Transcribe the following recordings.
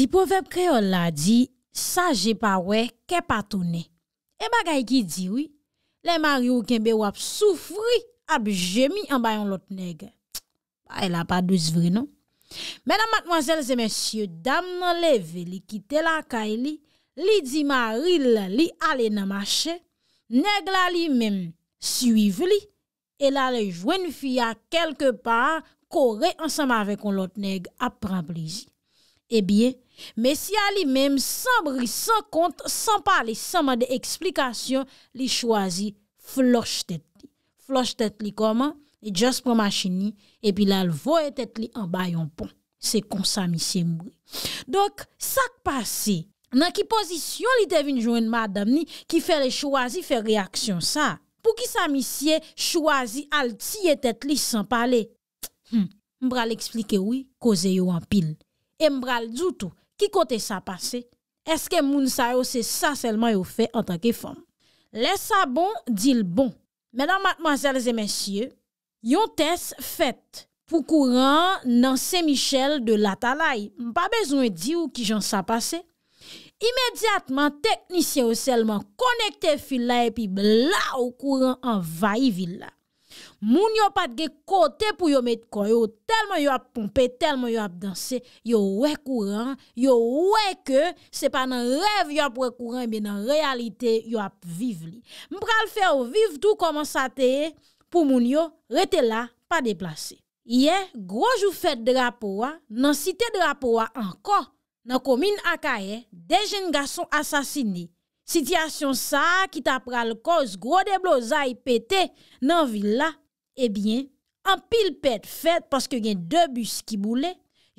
Di povep kreol la di, sa je pa we, ke pa tou ne. E bagay ki di wi, le Mario kembe wap soufri, ap jemi an bayon lot neg. Ba, el a pa douz vre non. Menan matmwazel ze mensyo, dam nan leve li, kite la kae li, li di maril li, ale nan mache, neg la li mem, suive li, el ale jwen fya kelke par, kore ansama avek on lot neg, ap pran blizi. E eh bie, Mè si a li mèm san bris, san kont, san pale, san mè de eksplikasyon, li chwazi flosh tèt li. Flosh tèt li koman? Li djons pou mè chini, epi la l voye tèt li an bayon pon. Se kon sa misye mbou. Dok, sak pase, nan ki pozisyon li te vinjouen mè adam ni, ki fè le chwazi fè reaksyon sa. Pou ki sa misye chwazi al tiye tèt li san pale? Mbral eksplike wè, koze yo an pil. Ki kote sa pase? Eske moun sa yo se sa selman yo fe an tanke fom? Lesa bon, dil bon. Menan matmazelze mensyye, yon tes fet pou kouran nan se michel de la talay. Mpa bezwen di ou ki jan sa pase. Imediatman teknisyen yo selman konekte fil la e pi bla ou kouran an vayi vil la. Moun yo pat ge kote pou yo met kon, yo telman yo ap pompe, telman yo ap danse, yo we kouran, yo we ke, se pa nan rev yo ap we kouran, e be nan realite yo ap vive li. Mpral fe ou vive dou koman sa te, pou moun yo rete la pa deplase. Ye, groj ou fet drapo wa, nan site drapo wa anko, nan komine akaye, dejen gason asasini. Sityasyon sa ki ta pral koz gro deblo zay pete nan vila, ebyen, eh an pil pet fet paske gen debus ki boule.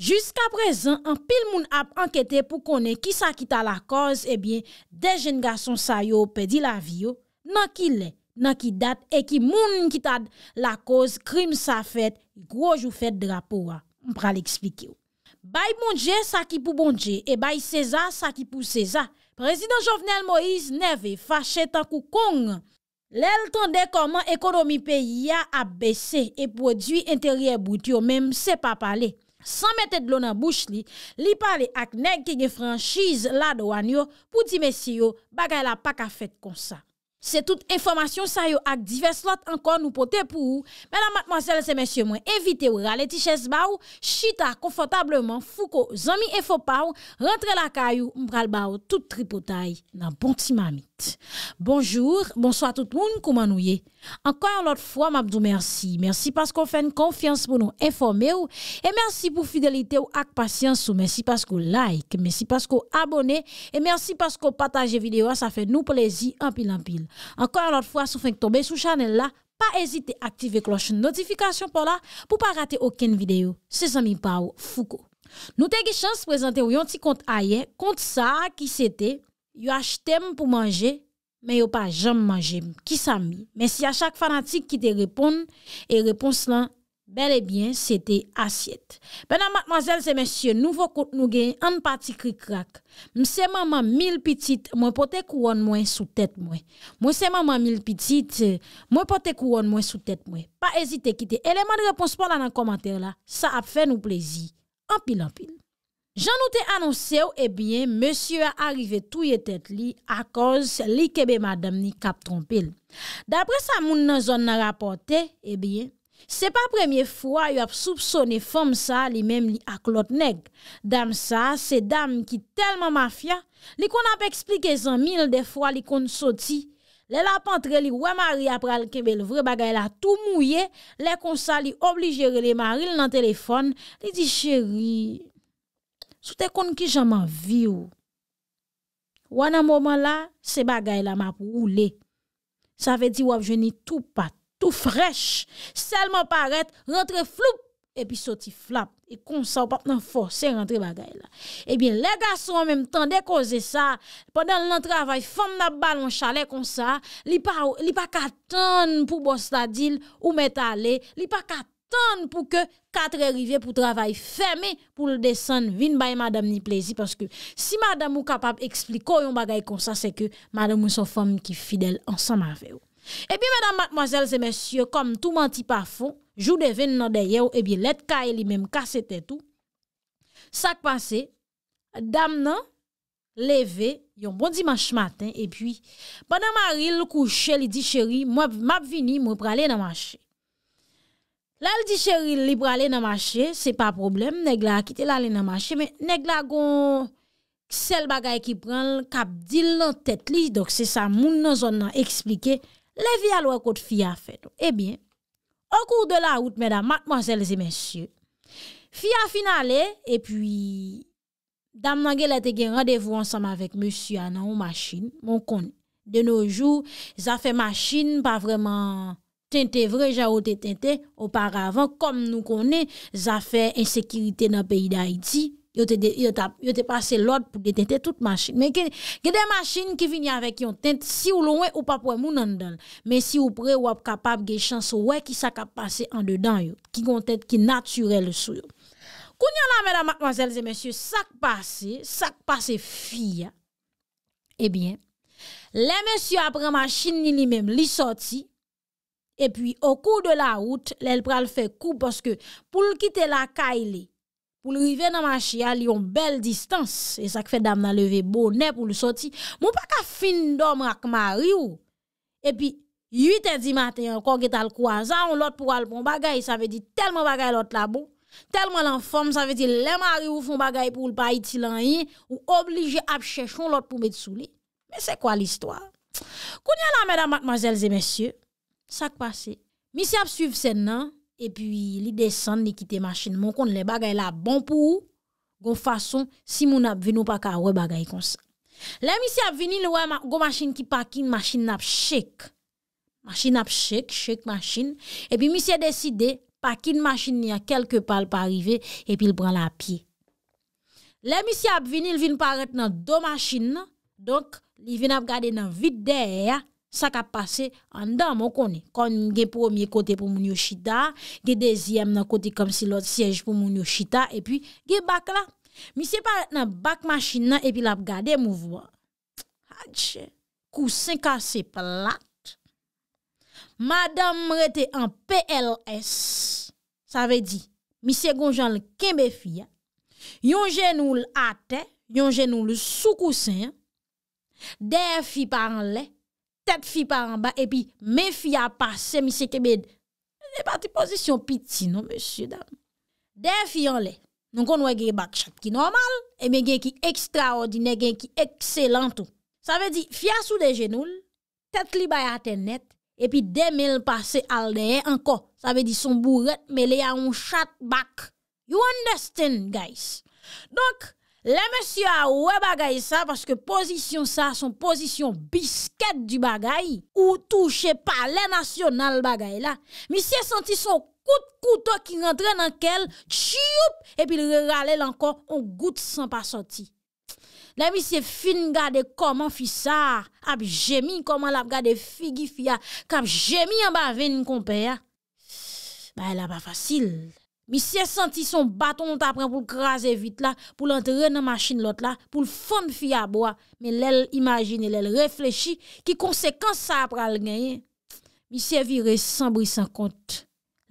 Juska prezen, an pil moun ap anketen pou konen ki sa kita la koz, ebyen, eh dejen gason sayo pedi la vyo nan ki le, nan ki dat, e ki moun n kita la koz krim sa fet groj ou fet drapo wa. Mpral eksplike yo. Bay moun dje sa ki pou moun dje, e bay seza sa ki pou seza, Prezident Jovenel Moïse ne ve fache tan kou kong. Lèl tan dekoman ekonomi pe ya abese e prodwi enterye bout yo menm se pa pale. San mette dlonan bouch li, li pale ak neg ke nye franchise la do an yo pou di mesi yo bagay la pak a fet kon sa. Se tout informasyon sa yo ak divers lot ankon nou pote pou ou, mena matmasele se mesye mwen evite ou rale tiches ba ou, chita konfotableman fou ko zami e fopaw, rentre la kay ou mbral ba ou tout tripotay nan bonti mamit. Bonjour, bonsoit tout moun kouman ou ye. Ankon an lot fwa mabdou mersi. Mersi paskou fè n konfians pou nou informe ou, e mersi pou fidelite ou ak pasyans ou. Mersi paskou like, mersi paskou abone, e mersi paskou pataje videyo a sa fè nou plezi anpil anpil. Ankon anot fwa soufen k tombe sou chanel la, pa ezite aktive kloche notifikasyon pou la pou pa rate oken videyo se zanmi pa ou fuko. Nou te ge chans prezante ou yon ti kont aye, kont sa ki sete, yo achete m pou manje, men yo pa jam manje, ki zanmi, men si a chak fanatik ki te repon, e repons lan yon. Bel ebyen, se te asyet. Benan matmazel se monsye, nouvo kout nou gen, an pati kri krak. Mse maman mil pitit, mwen pote kouron mwen sou tet mwen. Mwen se maman mil pitit, mwen pote kouron mwen sou tet mwen. Pa ezite kite. Eleman reponspon la nan komater la, sa ap fe nou plezi. An pil an pil. Jan nou te anonsye ou, ebyen, monsye a arrive touye tet li, a koz li kebe madam ni kap trompil. Dapre sa moun nan zon nan rapote, ebyen, eh Se pa premye fwa, yo ap soupsone fwam sa li mem li ak lot neg. Dam sa, se dam ki telman mafya, li kon ap eksplike zan mil defwa li kon soti. Le la pantre li wè mari ap pral kebel vre bagay la tou mouye, le konsa li obligere le mari l nan telefon, li di cheri, sou te kon ki jaman vi ou. Wè nan mouman la, se bagay la map roule. Sa ve di wè ap jeni tou pat. tou frech, selman paret, rentre flup, epi soti flap, ekon sa wap nan forse rentre bagay la. Ebyen, le gas wap an menm tan dekose sa, pandan nan travay, fom nan balon chale kon sa, li pa katan pou bosta dil ou metale, li pa katan pou ke katre rive pou travay feme, pou le desen vin baye madame ni plezi, paske si madame wap kapap ekspliko yon bagay kon sa, se ke madame wap son fom ki fidel ansan ma veyo. Epi mèdam matmozèl zè mèsyè, kom tout manti pa fon, jou devèn nan dayèw, epi eh let kaye li mèm kase tètou, sak pase, dam nan, leve, yon bon dimanche matin, epi, banan maril kouche li di chèri, mèb vini mèb pralè nan mâche. Lal di chèri li pralè nan mâche, se pa problem, neg la akite la lè nan mâche, men neg la gon sel bagay ki pral, kap dil nan tèt li, dok se sa moun nan zon nan eksplike. Le vi al wakot fi a feto? Ebyen, eh o kou de la wout, medan, mak mansel zi mensyou, fi a finalè, e pwi dam nangè la te gen randevou ansam avèk mèsyou anan ou machin, moun kon, de nou jou, zafè machin pa vreman tente vre, ja wote tente oparavan, kom nou konè, zafè ensekiritè nan peyi da iti, yo te pase lod pou detente tout machin men gen de machin ki vini avek yon tent si ou lo we ou papwe moun an don men si ou pre wap kapab ge chans we ki sak ap pase an dedan yo ki kon tent ki naturel sou yo koun yon la mèdam akmanzelze mèsyo sak pase sak pase fia ebyen eh le mèsyo apre machin li li mèm li soti epyi o kou de la out lèl pral fè kou porske pou l kite la kaili pou li rive nan manche a li yon bel distans, e sak fe dam nan leve bonè pou li soti. Moun pa ka fin dom rak ma ri ou, e pi 8 et 10 maten yon kong et al kouaza, yon lot pou al pon bagay, sa ve di telman bagay lot la bo, telman lan fom, sa ve di len ma ri ou fon bagay pou l pa iti lan yon, ou oblige ap chèchon lot pou met sou li. Men se kwa l'histoire? Kounye la mèdam matmazèl zè mèsyè, sak pase, misi ap suiv sè nan, E pi li desan li kite masin. Mon kon le bagay la bon pou ou. Gon fason si moun ap vin ou pa ka we bagay kon sa. Le misi ap vin il wè go masin ki pakin masin nap shek. Masin nap shek, shek masin. E pi misi ap deside pakin masin ni a kelke pal pa rive. E pi il pran la api. Le misi ap vin il vin paret nan do masin. Donk li vin ap gade nan vit dera. Sa ka pase an dan mou konen. Konen gen pwomye kote pou moun yo chita. Gen dezyem nan kote kom si lot siyej pou moun yo chita. E pi gen bak la. Mi se pa nan bak machina epi la ap gade mou vwa. Hadje. Kousen kase plat. Madame mwete an PLS. Sa ve di. Mi se gonjan l kenbe fi. Yon gen nou l ate. Yon gen nou l sou kousen. Der fi paran le. Ket fi paran ba epi me fi a pase mi se kebed. E pati posisyon piti nou monsie dam. Den fi yon le. Nou kon wè gen bak chat ki normal. E men gen ki ekstraordine, gen ki ekselanto. Sa ve di fia sou de genoul, tet li bay aten net. Epi den men pase al deye anko. Sa ve di son bouret me le a yon chat bak. You understand guys. Donk. Le mèsy a ah ouè bagay sa, paske posisyon sa son posisyon bisket du bagay, ou touche pa le nasyonal bagay la. Mi se senti son kout kouto ki rentre nan kel, tchiyoup, epi le ralè lankon, ou gout san pa senti. Le mi se fin gade koman fi sa, ap jemi koman la gade figi fia, kap jemi an ba veni kompe ya. Ba el a pa fasil. Mi se senti son baton nou ta pren pou krasi vit la, pou l'entre nan masjin lot la, pou l'fon fya bo a. Men lèl imagine, lèl reflechi, ki konsekans sa ap pral genye. Mi se vire san brisan kont,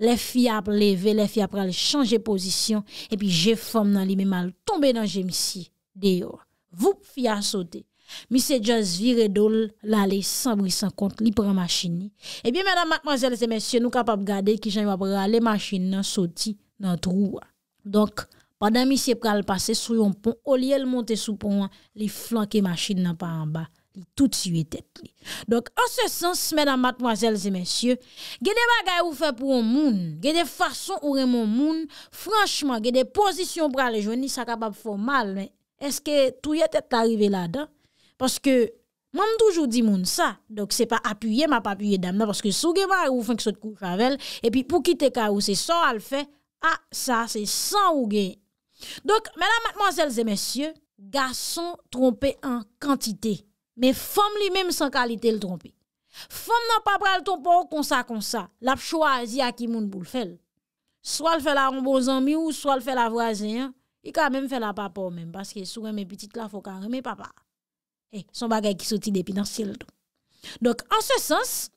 lè fya pleve, lè fya pral chanje pozisyon, epi jè fom nan li men mal tombe nan jemisi deyo. Voup fya sote. Mi se jaz vire dol lalè san brisan kont li pran masjin ni. Epi menan manzèl se mensyen nou kapap gade ki jan yon ap pral le masjin nan soti, nan trouwa. Donk, padan misye pral pase sou yon pon, olye l monte sou pon, li flanke masjid nan pa anba, li tout suye tet li. Donk, an se sens, mèdame, matmoazèl, zè mèsyè, gède bagay ou fè pou yon moun, gède fason ou remon moun, franchman, gède pozisyon pral le jweni, sa kapab fò mal, men, eske touye tet l'arive la dan? Paske, mèm toujou di moun sa, donk, se pa apuyè, ma pa apuyè damna, paske sou gèba ou fènk sot Ha, ah, sa, se san ou gen. Dok, mena matmonselze mensyo, gason trompe en kantite. Men fom li menm san kalite l trompe. Fom nan papra l trompe ou konsa konsa. Lap chwa azi a ki moun bou l fel. Swa l fel a ron bon zanmi ou swa l fel a vwazen. I ka menm fel a papo ou menm. Paske souwen men petit la fokan reme papa. E, son bagay ki soti depi dans siel ton. Dok, an se sens,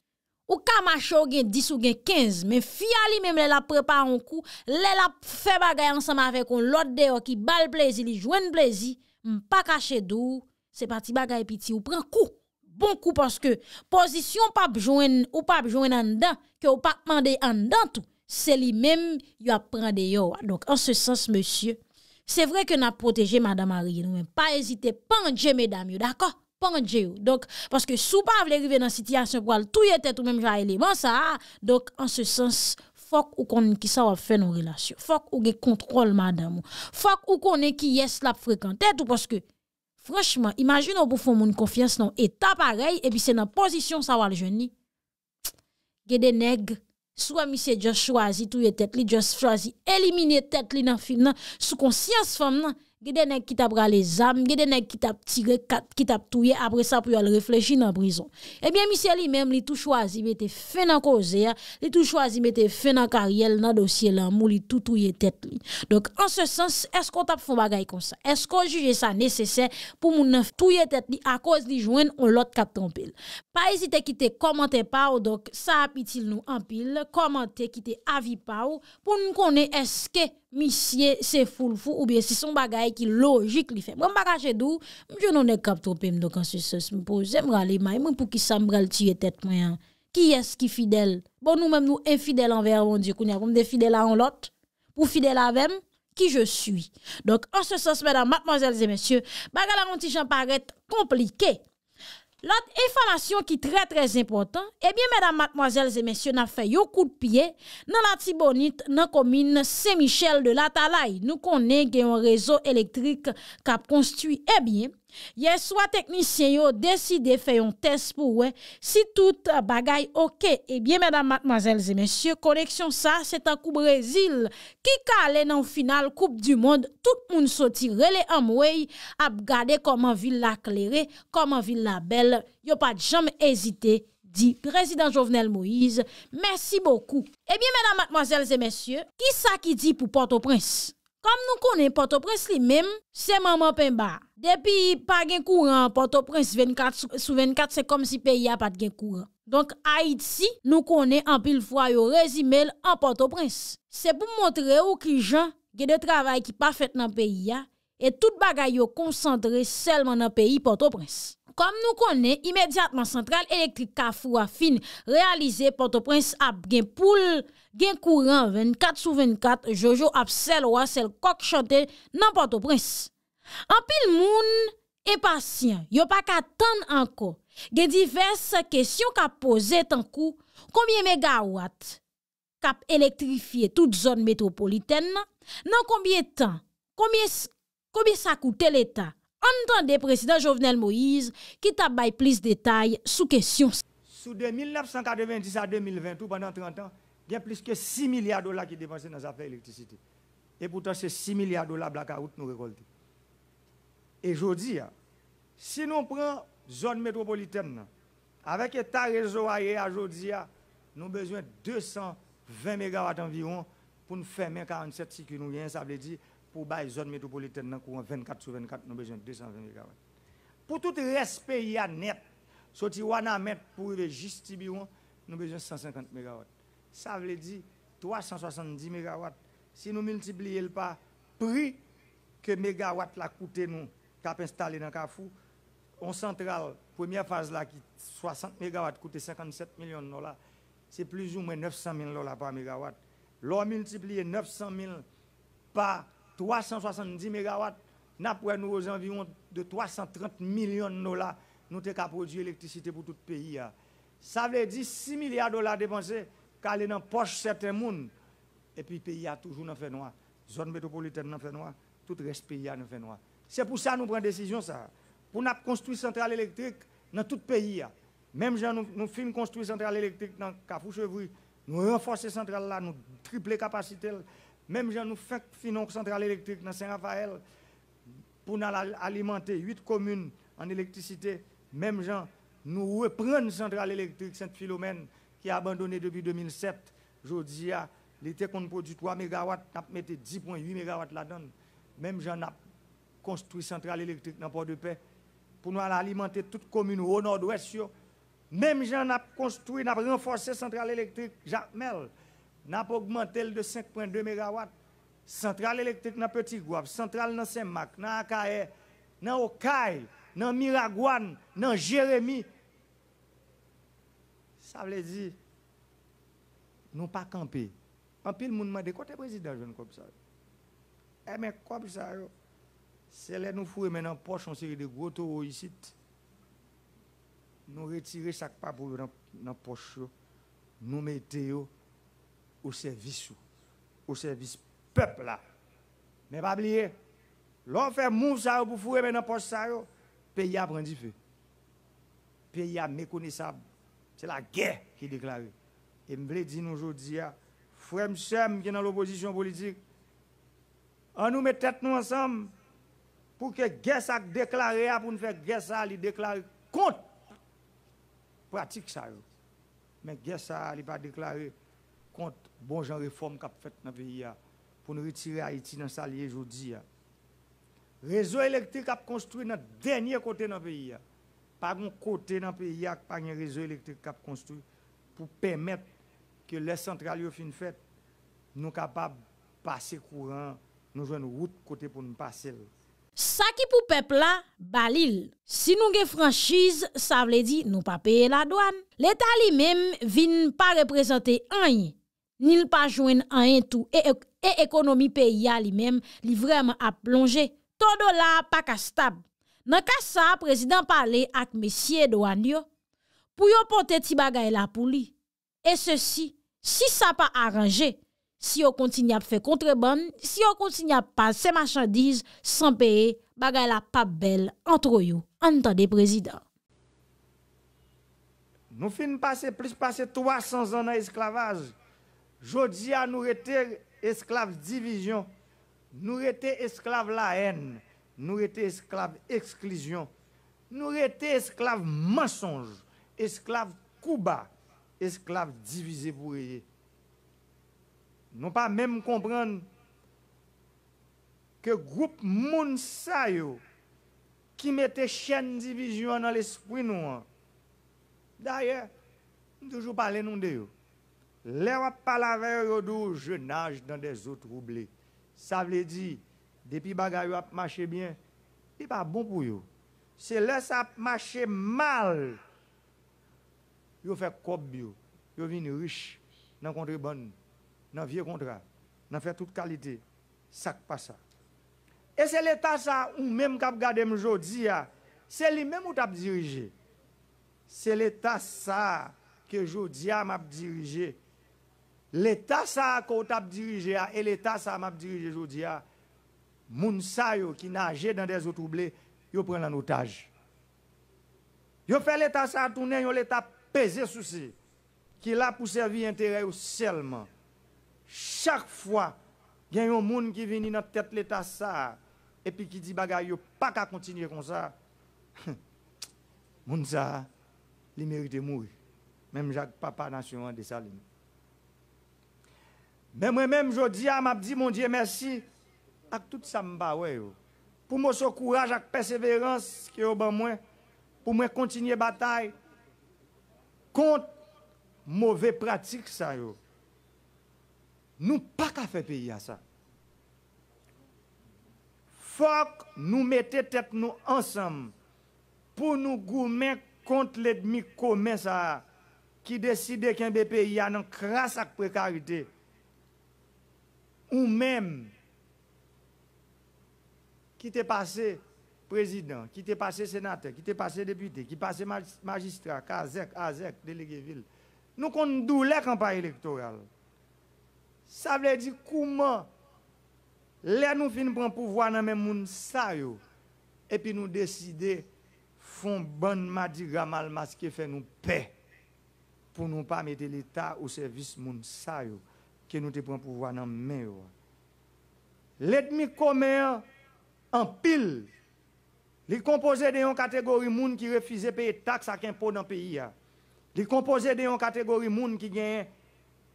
Ou ka macho gen 10 ou gen 15, men fya li menm lè la prepa an kou, lè la fe bagay ansam avè kon lòt de yo ki bal plezi li jwen plezi, mpa kache dou, se pati bagay piti ou pren kou, bon kou, paske pozisyon pap jwen ou pap jwen an dan, ke ou pak mande an dan tou, se li menm yo ap pren de yo. Donk, an se sens, msye, se vre ke nan proteje Mada Marie, mwen pa ezite, pan dje medam yo, dako? pou an dje ou. Donk, paske sou pa vle rive nan sitiyasyon pou al touye tet ou menm jwa eleman sa, donk, an se sens, fok ou konen ki sa wap fe nou relasyon, fok ou ge kontrol madan mou, fok ou konen ki yes lap frekante, tout paske, franchman, imagine ou pou foun moun konfians non, eta parey, epi se nan posisyon sa wap jwen ni, gede neg, sou amise dios chwazi touye tet li, dios chwazi, elimine tet li nan fin nan, sou konsyans fom nan, Gede nèk ki tap rale zam, gede nèk ki tap tire, ki tap touye, apre sa pou yon refleji nan brison. Ebyen eh misye li mèm li tou chwazi mette fè nan koze ya, li tou chwazi mette fè nan kar yel nan dosye la mou li tou touye tèt li. Dok an se sens, esko tap fon bagay kon sa? Esko juje sa nesesè pou moun nèf touye tèt li a koz li jwen on lot kap trompil? Pa esite ki te komante pa ou, dok sa apitil nou anpil, komante ki te avi pa ou, pou nou konen eske... mi siye se foul foul ou biye si son bagay ki logik li fe. Mwen bagaj edou, mwen jenon ne kap tropem do kansesos. Mwen pou zem ralimay, mwen pou ki sam ral tiye tet mwen. Ki es ki fidel? Bon nou men nou enfidel anvey avon diyo, kou nye avon de fidel avon lot, pou fidel aven ki je sui. Donk ansesos mwen an, matman zelze mesyou, bagal avon ti jan paret komplike. Eh la informasyon ki trè trè impotant, ebyen mèdam matmoazèl zè mèsyon na fè yo kout piye nan la tibonit nan komine Saint-Michel de la Talaye. Nou konen gen yon rezo elektrik kap konstuit ebyen eh Ye sou a teknisyen yo deside fè yon test pou wè, si tout bagay okey, e eh bie mèdam matmazèl zè mèsyè, koreksyon sa, setan kou brèzil, ki ka alè nan final koub du moun, tout moun soti relè an mwèy, ap gade koman vil l'aklerè, koman vil la bel, yo pat jam ezite, di prezident Jovenel Moïse, mèsi bokou. E bie mèdam matmazèl zè mèsyè, ki sa ki di pou Port-au-Prince? Kam nou konen Port-au-Prince li mem, seman mwen pen ba. Depi pa gen kouran Port-au-Prince 24, sou 24 se kom si peyi a pat gen kouran. Donk a it si, nou konen an pil fwa yo rezimel an Port-au-Prince. Se pou montre ou ki jan gen de travay ki pa fet nan peyi a, e tout bagay yo konsantre selman nan peyi Port-au-Prince. kom nou konen imediatman sentral elektrik ka fwa fin realize Port-au-Prince ap gen poul gen kouran 24 sous 24 jojo ap sel wa sel kok chante nan Port-au-Prince. Anpil moun e pasyen, yo pa ka tan anko gen diverse kesyon ka pose tankou konbyen megawatt kap elektrifye tout zon metropoliten nan nan konbyen tan, konbyen sakou tel eta entendez président Jovenel Moïse qui t'a plus de détails sous question. Sous de 1990 à 2020, pendant 30 ans, il y a plus que 6 milliards de dollars qui dépensés dans les affaires d'électricité. Et pourtant, ces 6 milliards de dollars blackout nous récolter. Et je dis, hein, si nous prenons zone métropolitaine, avec l'État réseau aérien hein, aujourd'hui, nous avons besoin de 220 MW environ pour nous fermer 47 circuits. Hein, ça veut dire pour la zone métropolitaine dans courant 24 sur 24, nous avons besoin de 220 MW. Pour tout y a net, sorti Wanamet pour le nous avons besoin de 150 MW. Ça veut dire 370 MW. Si nous multiplions le prix que mégawatt la coûte nous, installer installé dans Kafou, en centrale, première phase là, qui 60 MW coûte 57 millions de dollars, c'est plus ou moins 900 000 dollars par mégawatt. L'on multiplie 900 000 par 370 MW, nous nous environ de 330 millions de dollars, nous produire produit l'électricité pour tout le pays. Hein. Ça veut dire 6 milliards de dollars dépensés, car dans poche certains personnes. Et puis le pays a toujours un fait noir. Zone métropolitaine dans fait noir, tout le reste pays a fait noir. C'est pour ça que nous prenons décision ça. Pour nous construire une centrale électrique dans tout le pays. Hein. Même si nous, nous construire une centrale électrique dans cafou nous renforçons cette centrale là, nous triplons la capacité. Même gens nous fait une centrale électrique dans Saint-Raphaël pour nous alimenter huit communes en électricité. Même gens nous reprenons centrale électrique saint philomène qui a abandonné depuis 2007. à l'été qu'on produit 3 MW, nous mettons 10,8 MW là-dedans. Même gens nous construit centrale électrique dans Port-de-Paix pour nous alimenter toute commune au nord-ouest. Même gens a construit, nous renforcé centrale électrique Jacques-Mel n'a pas augmenté de 5,2 MW. Centrale électrique dans Petit Gouave, centrale dans Saint-Marc, dans Akaé, dans Okaï, dans Miragouane, dans Jérémy. Ça veut dire, nous pas camper. En pile, nous demandons, quand le président jeune comme ça Eh bien, comme ça, c'est là nous dans maintenant poche en série de gros taux ici. Nous retirer chaque pas pour dans la poche, nous mettons au service, au service peuple là. Mais pas oublier, l'on fait mou ça pour fouer maintenant poste ça, le pays a du feu. Pays a méconnaissable. C'est la guerre qui est déclarée. Et me dit dire aujourd'hui, ah, frère qui est dans l'opposition politique, on nous met tête nous ensemble pour que guerre ça déclarée, ah, pour nous faire guerre ça, est déclarer contre pratique ça. Mais guerre ça, il pas déclaré contre Bon jan reform kap fet nan peyi ya, pou nou retire Haiti nan sa liye jodi ya. Rezo elektrik kap konstruy nan denye kote nan peyi ya. Par moun kote nan peyi ya, par moun rezo elektrik kap konstruy, pou pemet ke le sentral yo fin fet nou kapab pase kouran, nou jwen route kote pou nou pase. Sa ki pou pepla, balil. Si nou ge franchise, sa vle di nou pa peye la doan. Le tali mem vin pa represente anye. ni l pa jwen an entou e, e, e ekonomi pe ya li menm li vreman ap plonje. Ton do la pa kastab. Nan kasa, prezident pale ak mesye do an yo, pou yo pote ti bagay la pou li. E se si, si sa pa aranje, si yo kontinyap fe kontrebon, si yo kontinyap pa se machandiz, sanpeye bagay la pa bel antro yo. Antande prezident. Nou fin pase plus pase 300 an esklavage. Jodi à nous étions esclaves division, nous étions esclaves la haine, nous étions esclaves exclusion, nous étions esclaves mensonge, esclaves couba, esclaves divisés pour rien. Nous pas même comprendre que groupe moun qui mettait chaîne division dans l'esprit nous. Hein. D'ailleurs, toujours parler nous de les on la avec dou, je nage dans des eaux troublées. Ça veut dire, depuis bagaille a marché bien, c'est pas bon pour eux. C'est là ça marche mal. Ils fait cob yo, ils viennent riches dans contrebande, dans vieux contrat, dans fait toute qualité. Ça pas ça. Et c'est l'état ça ou même je garder aujourd'hui, c'est lui même ou t'a dirigé. C'est l'état ça que aujourd'hui m'a dirigé l'État ça qu'on t'a dirigé et l'État ça m'a dirigé aujourd'hui, moun sa qui nagent dans des eaux troublées, yo prennent en otage. Yo fait l'État ça tourner, yo l'État pesé souci qui là pour servir intérêt seulement. Chaque fois, il y a un monde qui vient dans tête l'État ça et puis qui dit bagay yo pas qu'à continuer comme ça. moun ça, méritent de mourir. Même Jacques Papa Nation de Saline. Mais ben, moi-même, je dis à m'a dit, mon Dieu, merci. à tout ça, Pour mon ce courage et persévérance qui est au moi, pour moi continuer la bataille contre mauvaises pratiques ça, yo. Nous pas qu'à faire pays à ça. Faut nous mettions tête nous ensemble pour nous gourmer contre l'ennemi commun ça qui décide qu'un pays a une crasse à précarité ou même qui t'est passé président, qui t'est passé sénateur, qui t'est passé député, qui passé magistrat, Kazek, Azek, délégué Nous conduisons la campagne électorale. Ça veut dire comment les nous finissons prendre pouvoir dans même monde et puis nous décider font bonne madiga mal masqué fait nous paix pour nous pas mettre l'état au service monde ça que nous te prenons pouvoir dans main. L'ennemi commun en pile, il est de d'une catégorie de qui refusent de payer taxes à dans le pays. les composés de d'une catégorie de qui gagnent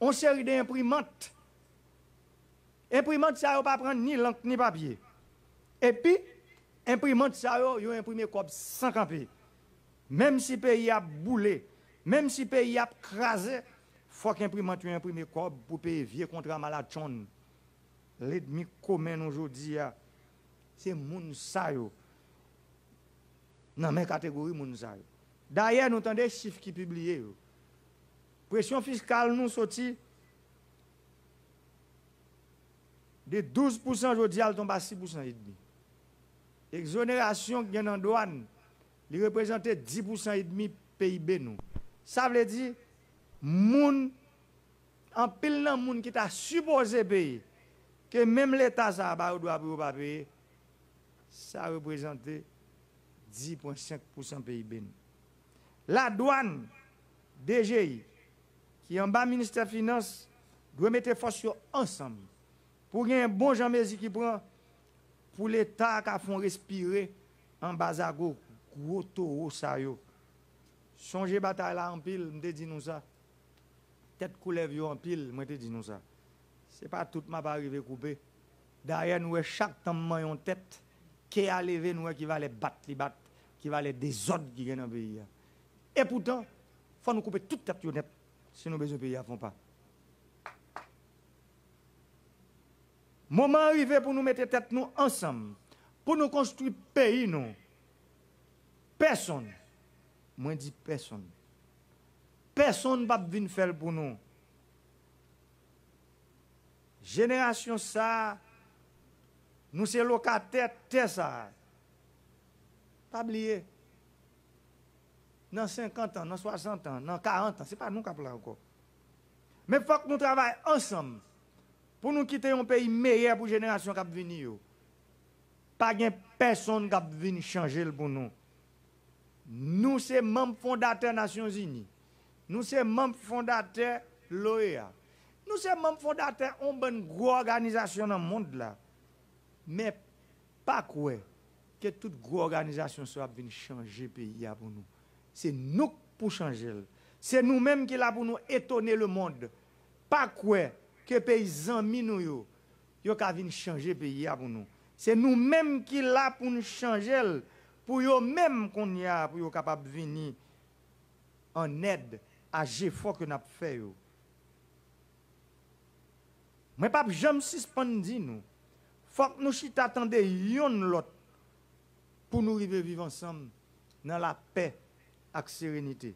une série d'imprimantes. Imprimante ça ne pas prendre ni langue ni papier. Et puis, imprimante ça yo imprimé comme sans Même si le pays a boulé, même si le pays a crasé, faut qu'imprimante imprime quoi pour payer vieux contrat Malachon. L'ennemi commun aujourd'hui, c'est moun Dans mes catégories, moun sa yo. D'ailleurs, nous entendons des chiffres qui publiés. Pression fiscale nous sorti de 12% aujourd'hui, elle tombe à 6% et demi. Exonération qui est en douane, il représente 10% et demi PIB nous. Ça veut dire moun, en pile nan moun qui t'a supposé payer, que même l'État ça ba doit pas payer, ça représente 10,5% PIB. La douane, DGI, qui en bas ministère des Finances, doit mettre force ensemble pour gen un bon jean ki qui prend pour l'État qui font respirer en bas à gros, yo. Songez bataille là en pile, mde dit nous ça tête coulève en pile, moi te dis nous ça. C'est pas tout m'a pas arrivé couper. Derrière nous chaque temps man yon tête qui a levé nous qui va les battre, les battre, qui va les désordre qui gagne dans le pays. Hein. Et pourtant, faut nous couper toute tête honnête si nous besoin pays à pas. Moment arrivé pour nous mettre tête nous ensemble, pour nous construire pays nous. Personne, moi dis personne Personne ne va venir faire pour nous. Génération ça, nous c'est locataires, terre ça. Pas oublier. Dans 50 ans, dans 60 ans, dans 40 ans, ce n'est pas nous qui avons encore. Mais il faut que nous travaillions ensemble pour nous quitter un pays meilleur pour la génération qui venir. Pas de personne qui va changer pour nous. Nous, sommes membres fondateurs des Nations Unies. Nous sommes membres fondateurs de l'OEA. Nous sommes membres fondateurs d'une grande organisation dans le monde. Là. Mais pas quoi que toute grande organisation soit venue changer le pays pour nous. C'est nous pour changer. C'est nous-mêmes qui là pour nous étonner le monde. Pas quoi que paysans nous yo ka vin changer pays pour nous. C'est nous-mêmes qui là pour nous changer pour eux même qu'on y a pour capable venir en aide Aje fòk yo nap fè yo. Mwen pap jom sispon di nou, fòk nou chit attendè yon lot pou nou rive vive ansam nan la pè ak serenite.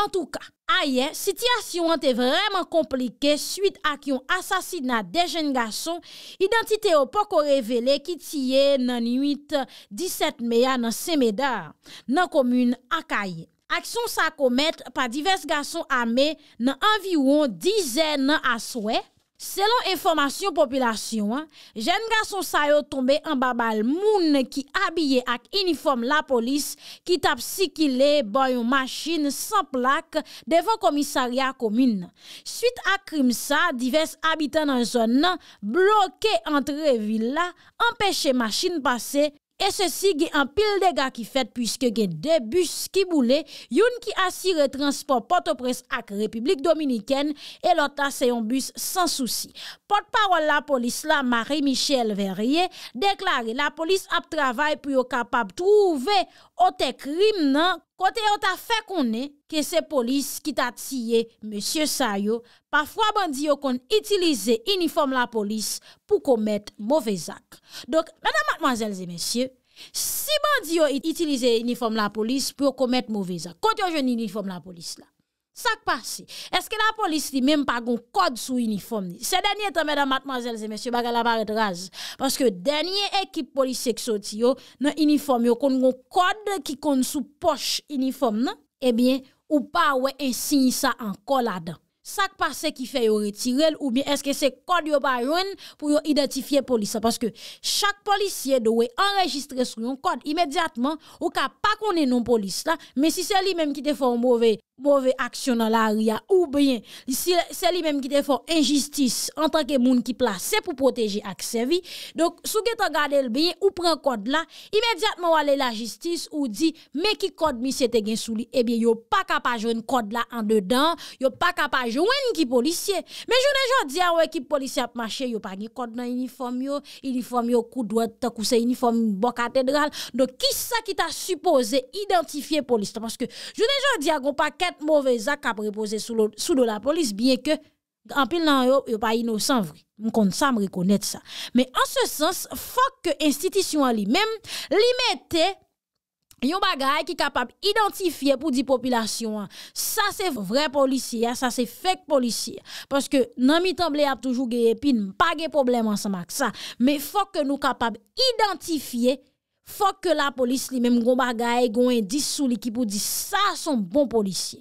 En tout ka, aye, sityasyon an te vreman komplike suite ak yon asasid nan dejen gason, identite yo poko revele ki tiye nan 8-17 meya nan Semedar nan komune ak aye. Aksyon sa komet pa divers gason ame nan anviwon dizen nan aswe. Selon informasyon populasyon, jen gason sayo tombe an babal moun ki abye ak uniform la polis ki tap sikile boyon maschine san plak devon komisaria komine. Suite ak krim sa, divers abitan nan zon nan bloke antre villa, empeshe maschine pase. E se si ge an pil dega ki fet pwiske ge de bus ki boule, yon ki asire transport Port-au-Presse ak Republik Dominiken e lota se yon bus san souci. Port-parol la polis la Marie-Michelle Verrier deklare la polis ap travay pou yo kapap trouve ote krim nan. kote yo ta fe konen ke se polis ki ta tiyen monsye sa yo, pafwa bandi yo kon itilize uniform la polis pou komet mouvezak. Donk, mwenan matmazelze monsye, si bandi yo itilize uniform la polis pou komet mouvezak, kote yo jen uniform la polis la? Sak pa se, eske la polis li mèm pa gon kod sou uniform ni? Se denye tèmè dan matmazèl zè mèsyou bagè la barè drase. Paske denye ekip polis seksyon ti yo, nan uniform yo kon gon kod ki kon sou poch uniform nan, ebyen, eh ou pa wè ensign sa an kol adan. Sak pa se ki fè yo retirel, oubyen, eske se kod yo ba yon pou yo identifiye polis sa? Paske chak polisye do wè enregistre sou yon kod imediatman, ou ka pa konen non polis la, mèm si se li mèm ki te fon mwovey, bove aksyon nan la aria ou bwen se li menm ki te fon injistis an tanke moun ki plase pou proteje aksevi. Donk sou ge ta gade l bwen ou pren kod la imediatman wale la jistis ou di me ki kod mi se te gen sou li ebyen yo pa kapajwen kod la an dedan yo pa kapajwen ki polisye men jounen joun diya wè ki polisye ap mache yo pa gen kod nan uniform yo uniform yo kou dwad takou se uniform bo katedral. Donk ki sa ki ta suppose identifiye polis monske jounen joun diya goun pa ke mouvez ak kap repose sou do la polis bie ke anpil nan yo yo pa inosan vri. M kon sa m rekonet sa. Me an se sens, fok ke institisyon li men li mette yon bagay ki kapab identifiye pou di populasyon an. Sa se vre polisya, sa se fek polisya. Paske nan mi temble ap toujou ge epin, pa ge problem an sa mak sa. Me fok ke nou kapab identifiye Fok ke la polis li menm gwen bagay, gwen dis sou li kipou di, sa son bon polisye.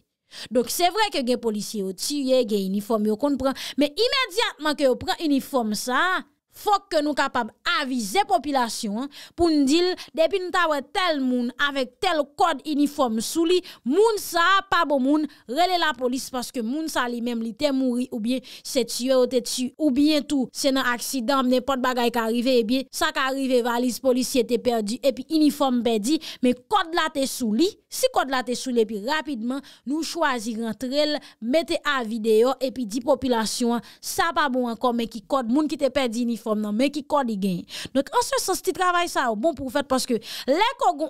Donk se vre ke gen polisye yo tiye, gen uniform yo konpren, men imediatman ke yo pren uniform sa... Fok ke nou kapab avize popilasyon, pou n'dil, depi nou t'awe tel moun, avek tel kod uniform sou li, moun sa, pa bo moun, rele la polis, paske moun sa li, mem li te mouri, ou bien se t'ye ou te t'ye, ou bien tou, se nan aksidam, nepot bagay ka rive e bi, sa ka rive valise, polis yete perdi, epi uniform be di, me kod la te sou li, si kod la te sou li, epi rapidman, nou chwazi rentrel, mette avi deyo, epi di popilasyon, sa pa bo ankom, me ki kod moun ki te perdi uniform Donc, en ce sens, tu travail ça, bon pour faire parce que les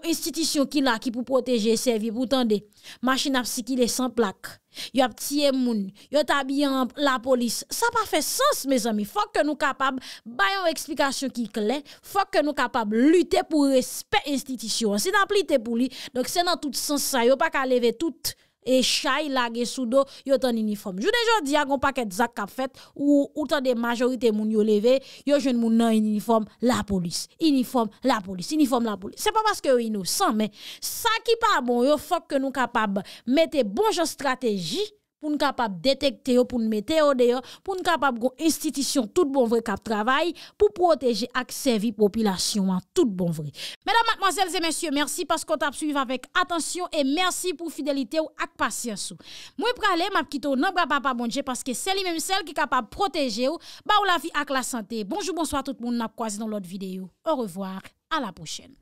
institutions institution qui là, qui pour protéger, servir, pour tendez machine à psy qui les sans plaque. Yo a tiye moun, yo tabi la police. Ça pas fait sens, mes amis. Faut que nous capables bayon explication qui claire. Faut que nous capables lutter pour respect institution. C'est dans pour lui. Donc c'est dans tout sens ça. a pas qu'à lever toute E chay lage sou do yo tan uniform Jou dejo di agon paket zak kap fet Ou tan de majorite moun yo leve Yo jen moun nan uniform la polis Uniform la polis Se pa baske yo inousan men Sa ki pa bon yo fok ke nou kapab Mete bon jen strategik pou nou kapap detekte yo, pou nou mette yo deyo, pou nou kapap goun institisyon tout bon vre kap travay, pou proteje ak sevi popilasyon an tout bon vre. Mèdam, matmoazèl, zè mèsyon, mèrsi, paskot ap suiv avèk atensyon, et mèrsi pou fidelite yo ak pasyansou. Mwen pralè, mapkito, nou bra pa pa bondje, paske seli mèm sel ki kapap proteje yo, ba ou la vi ak la sante. Bonjou, bonsoit, tout moun, napkwazi don lòt videyo. Au revoar, ala pochèn.